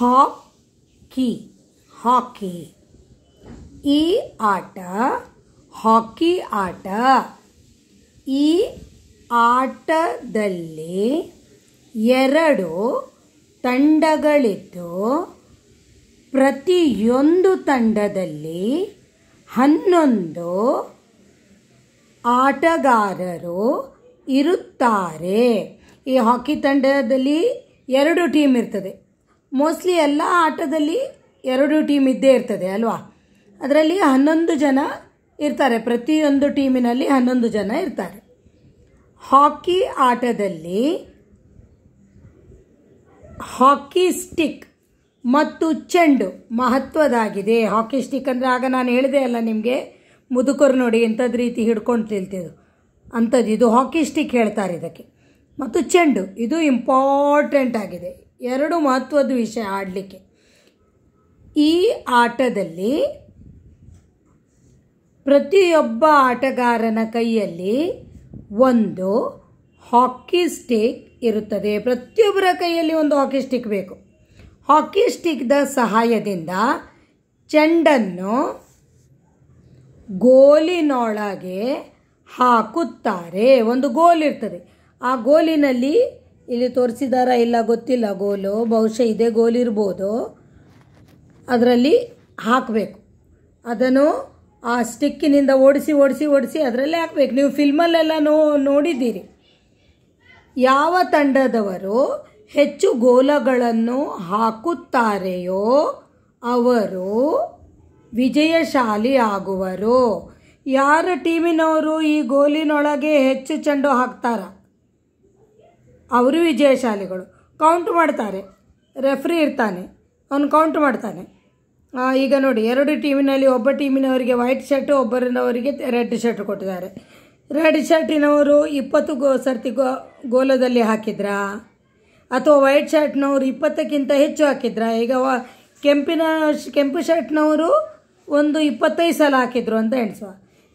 ಹಾಕಿ ಹಾಕಿ ಈ ಆಟ ಹಾಕಿ ಆಟ ಈ ಆಟದಲ್ಲಿ ಎರಡು ತಂಡಗಳಿದ್ದು ಪ್ರತಿಯೊಂದು ತಂಡದಲ್ಲಿ ಹನ್ನೊಂದು ಆಟಗಾರರು ಇರುತ್ತಾರೆ ಈ ಹಾಕಿ ತಂಡದಲ್ಲಿ ಎರಡು ಟೀಮ್ ಇರ್ತದೆ ಮೋಸ್ಟ್ಲಿ ಎಲ್ಲ ಆಟದಲ್ಲಿ ಎರಡು ಟೀಮ್ ಇದ್ದೇ ಇರ್ತದೆ ಅಲ್ವಾ ಅದರಲ್ಲಿ ಹನ್ನೊಂದು ಜನ ಇರ್ತಾರೆ ಪ್ರತಿಯೊಂದು ಟೀಮಿನಲ್ಲಿ ಹನ್ನೊಂದು ಜನ ಇರ್ತಾರೆ ಹಾಕಿ ಆಟದಲ್ಲಿ ಹಾಕಿ ಸ್ಟಿಕ್ ಮತ್ತು ಚೆಂಡು ಮಹತ್ವದಾಗಿದೆ ಹಾಕಿ ಸ್ಟಿಕ್ ಅಂದರೆ ಆಗ ನಾನು ಹೇಳಿದೆ ಅಲ್ಲ ನಿಮಗೆ ಮುದುಕರು ನೋಡಿ ಇಂಥದ್ದು ರೀತಿ ಹಿಡ್ಕೊಂಡು ತಿಳ್ತಿದ್ದು ಅಂಥದ್ದು ಇದು ಹಾಕಿ ಸ್ಟಿಕ್ ಹೇಳ್ತಾರೆ ಇದಕ್ಕೆ ಮತ್ತು ಚೆಂಡು ಇದು ಇಂಪಾರ್ಟೆಂಟ್ ಆಗಿದೆ ಎರಡು ಮಹತ್ವದ ವಿಷಯ ಆಡಲಿಕ್ಕೆ ಈ ಆಟದಲ್ಲಿ ಪ್ರತಿಯೊಬ್ಬ ಆಟಗಾರನ ಕೈಯಲ್ಲಿ ಒಂದು ಹಾಕಿ ಸ್ಟಿಕ್ ಇರುತ್ತದೆ ಪ್ರತಿಯೊಬ್ಬರ ಕೈಯಲ್ಲಿ ಒಂದು ಹಾಕಿ ಸ್ಟಿಕ್ ಬೇಕು ಹಾಕಿ ಸ್ಟಿಕ್ದ ಸಹಾಯದಿಂದ ಚೆಂಡನ್ನು ಗೋಲಿನೊಳಗೆ ಹಾಕುತ್ತಾರೆ ಒಂದು ಗೋಲ್ ಇರ್ತದೆ ಆ ಗೋಲಿನಲ್ಲಿ ಇಲ್ಲಿ ತೋರಿಸಿದಾರ ಇಲ್ಲ ಗೊತ್ತಿಲ್ಲ ಗೋಲು ಬಹುಶಃ ಇದೇ ಗೋಲಿರ್ಬೋದು ಅದರಲ್ಲಿ ಹಾಕಬೇಕು ಅದನ್ನು ಆ ಸ್ಟಿಕ್ಕಿನಿಂದ ಓಡಿಸಿ ಓಡಿಸಿ ಓಡಿಸಿ ಅದರಲ್ಲೇ ಹಾಕಬೇಕು ನೀವು ಫಿಲ್ಮಲ್ಲೆಲ್ಲ ನೋ ನೋಡಿದ್ದೀರಿ ಯಾವ ತಂಡದವರು ಹೆಚ್ಚು ಗೋಲಗಳನ್ನು ಹಾಕುತ್ತಾರೆಯೋ ಅವರು ವಿಜಯಶಾಲಿ ಆಗುವರು ಯಾರ ಟೀಮಿನವರು ಈ ಗೋಲಿನೊಳಗೆ ಹೆಚ್ಚು ಚೆಂಡು ಹಾಕ್ತಾರಾ ಅವರು ವಿಜಯಶಾಲಿಗಳು ಕೌಂಟ್ ಮಾಡ್ತಾರೆ ರೆಫ್ರಿ ಇರ್ತಾನೆ ಅವನು ಕೌಂಟ್ ಮಾಡ್ತಾನೆ ಈಗ ನೋಡಿ ಎರಡು ಟೀಮಿನಲ್ಲಿ ಒಬ್ಬ ಟೀಮಿನವರಿಗೆ ವೈಟ್ ಶರ್ಟ್ ಒಬ್ಬರಿನವರಿಗೆ ರೆಡ್ ಶರ್ಟ್ ಕೊಟ್ಟಿದ್ದಾರೆ ರೆಡ್ ಶರ್ಟಿನವರು ಇಪ್ಪತ್ತು ಗೋ ಸರ್ತಿ ಗೋ ಗೋಲದಲ್ಲಿ ಹಾಕಿದ್ರಾ ಅಥವಾ ವೈಟ್ ಶರ್ಟ್ನವರು ಇಪ್ಪತ್ತಕ್ಕಿಂತ ಹೆಚ್ಚು ಹಾಕಿದ್ರಾ ಈಗ ಕೆಂಪಿನ ಕೆಂಪು ಶರ್ಟ್ನವರು ಒಂದು ಇಪ್ಪತ್ತೈದು ಸಲ ಹಾಕಿದ್ರು ಅಂತ ಎಣಿಸುವ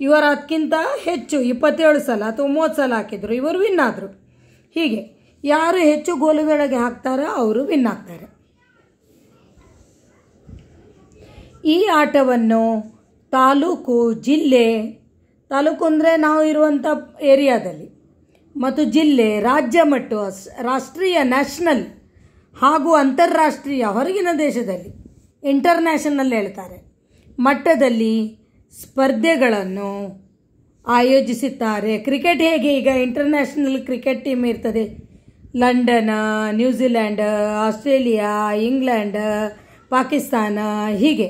ಇವರು ಅದಕ್ಕಿಂತ ಹೆಚ್ಚು ಇಪ್ಪತ್ತೇಳು ಸಲ ಅಥವಾ ಮೂವತ್ತು ಸಲ ಹಾಕಿದ್ರು ಇವರು ವಿನ್ ಆದರು ಹೀಗೆ ಯಾರು ಹೆಚ್ಚು ಗೋಲುಗಳಿಗೆ ಹಾಕ್ತಾರೋ ಅವರು ವಿನ್ ಆಗ್ತಾರೆ ಈ ಆಟವನ್ನು ತಾಲೂಕು ಜಿಲ್ಲೆ ತಾಲೂಕು ಅಂದರೆ ನಾವು ಇರುವಂಥ ಏರಿಯಾದಲ್ಲಿ ಮತ್ತು ಜಿಲ್ಲೆ ರಾಜ್ಯ ಮಟ್ಟ ರಾಷ್ಟ್ರೀಯ ನ್ಯಾಷನಲ್ ಹಾಗೂ ಅಂತಾರಾಷ್ಟ್ರೀಯ ಹೊರಗಿನ ದೇಶದಲ್ಲಿ ಇಂಟರ್ನ್ಯಾಷನಲ್ ಹೇಳ್ತಾರೆ ಮಟ್ಟದಲ್ಲಿ ಸ್ಪರ್ಧೆಗಳನ್ನು ಆಯೋಜಿಸುತ್ತಾರೆ ಕ್ರಿಕೆಟ್ ಹೇಗೆ ಈಗ ಇಂಟರ್ನ್ಯಾಷನಲ್ ಕ್ರಿಕೆಟ್ ಟೀಮ್ ಇರ್ತದೆ London New Zealand Australia England Pakistan ಹೀಗೆ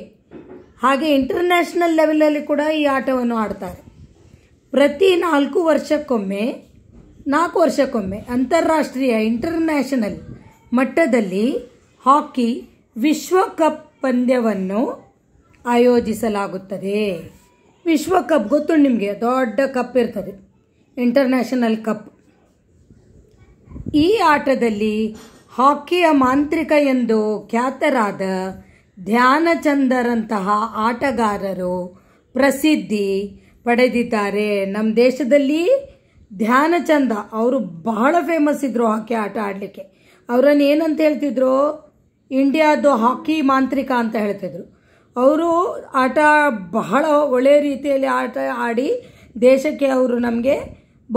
ಹಾಗೆ ಇಂಟರ್ನ್ಯಾಷನಲ್ ಲೆವೆಲಲ್ಲಿ ಕೂಡ ಈ ಆಟವನ್ನು ಆಡ್ತಾರೆ ಪ್ರತಿ ನಾಲ್ಕು ವರ್ಷಕ್ಕೊಮ್ಮೆ ನಾಲ್ಕು ವರ್ಷಕ್ಕೊಮ್ಮೆ ಅಂತಾರಾಷ್ಟ್ರೀಯ ಇಂಟರ್ನ್ಯಾಷನಲ್ ಮಟ್ಟದಲ್ಲಿ ಹಾಕಿ ವಿಶ್ವಕಪ್ ಪಂದ್ಯವನ್ನು ಆಯೋಜಿಸಲಾಗುತ್ತದೆ ವಿಶ್ವಕಪ್ ಗೊತ್ತು ನಿಮಗೆ ದೊಡ್ಡ ಕಪ್ ಇರ್ತದೆ ಇಂಟರ್ನ್ಯಾಷನಲ್ ಕಪ್ ಈ ಆಟದಲ್ಲಿ ಹಾಕಿಯ ಮಾಂತ್ರಿಕ ಎಂದು ಖ್ಯಾತರಾದ ಧ್ಯಾನಚಂದರಂತಹ ಆಟಗಾರರು ಪ್ರಸಿದ್ಧಿ ಪಡೆದಿದ್ದಾರೆ ನಮ್ಮ ದೇಶದಲ್ಲಿ ಧ್ಯಾನಚಂದ ಅವರು ಬಹಳ ಫೇಮಸ್ ಇದ್ದರು ಹಾಕಿ ಆಟ ಆಡಲಿಕ್ಕೆ ಅವರನ್ನು ಏನಂತ ಹೇಳ್ತಿದ್ರು ಇಂಡಿಯಾದು ಹಾಕಿ ಮಾಂತ್ರಿಕ ಅಂತ ಹೇಳ್ತಿದ್ರು ಅವರು ಆಟ ಬಹಳ ಒಳ್ಳೆಯ ರೀತಿಯಲ್ಲಿ ಆಟ ಆಡಿ ದೇಶಕ್ಕೆ ಅವರು ನಮಗೆ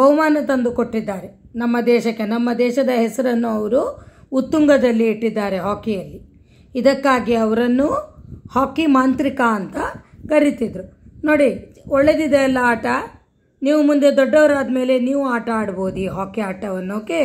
ಬಹುಮಾನ ತಂದು ಕೊಟ್ಟಿದ್ದಾರೆ ನಮ್ಮ ದೇಶಕ್ಕೆ ನಮ್ಮ ದೇಶದ ಹೆಸರನ್ನು ಅವರು ಉತ್ತುಂಗದಲ್ಲಿ ಇಟ್ಟಿದ್ದಾರೆ ಹಾಕಿಯಲ್ಲಿ ಇದಕ್ಕಾಗಿ ಅವರನ್ನು ಹಾಕಿ ಮಾಂತ್ರಿಕ ಅಂತ ಕರಿತಿದ್ರು ನೋಡಿ ಒಳ್ಳೆದಿದೆ ಅಲ್ಲ ಆಟ ನೀವು ಮುಂದೆ ದೊಡ್ಡವರಾದ ಮೇಲೆ ನೀವು ಆಟ ಆಡ್ಬೋದು ಈ ಹಾಕಿ ಆಟವನ್ನು ಓಕೆ